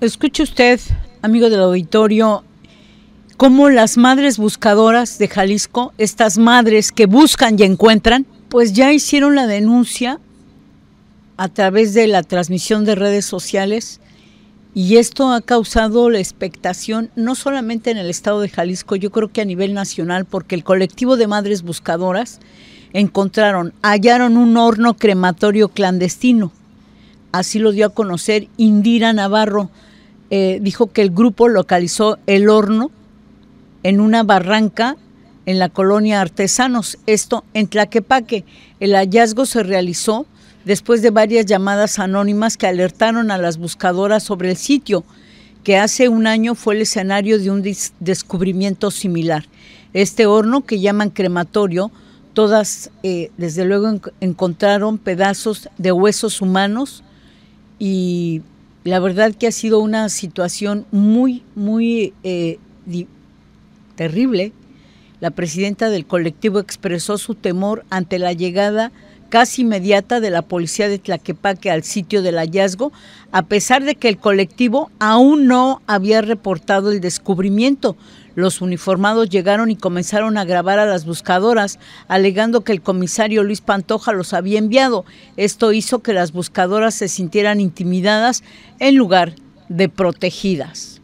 Escuche usted, amigo del auditorio, cómo las madres buscadoras de Jalisco, estas madres que buscan y encuentran, pues ya hicieron la denuncia a través de la transmisión de redes sociales y esto ha causado la expectación no solamente en el estado de Jalisco, yo creo que a nivel nacional, porque el colectivo de madres buscadoras encontraron, hallaron un horno crematorio clandestino. Así lo dio a conocer Indira Navarro, eh, dijo que el grupo localizó el horno en una barranca en la colonia Artesanos, esto en Tlaquepaque. El hallazgo se realizó después de varias llamadas anónimas que alertaron a las buscadoras sobre el sitio, que hace un año fue el escenario de un descubrimiento similar. Este horno que llaman crematorio, todas eh, desde luego encontraron pedazos de huesos humanos y la verdad que ha sido una situación muy, muy eh, terrible. La presidenta del colectivo expresó su temor ante la llegada casi inmediata de la policía de Tlaquepaque al sitio del hallazgo, a pesar de que el colectivo aún no había reportado el descubrimiento. Los uniformados llegaron y comenzaron a grabar a las buscadoras, alegando que el comisario Luis Pantoja los había enviado. Esto hizo que las buscadoras se sintieran intimidadas en lugar de protegidas.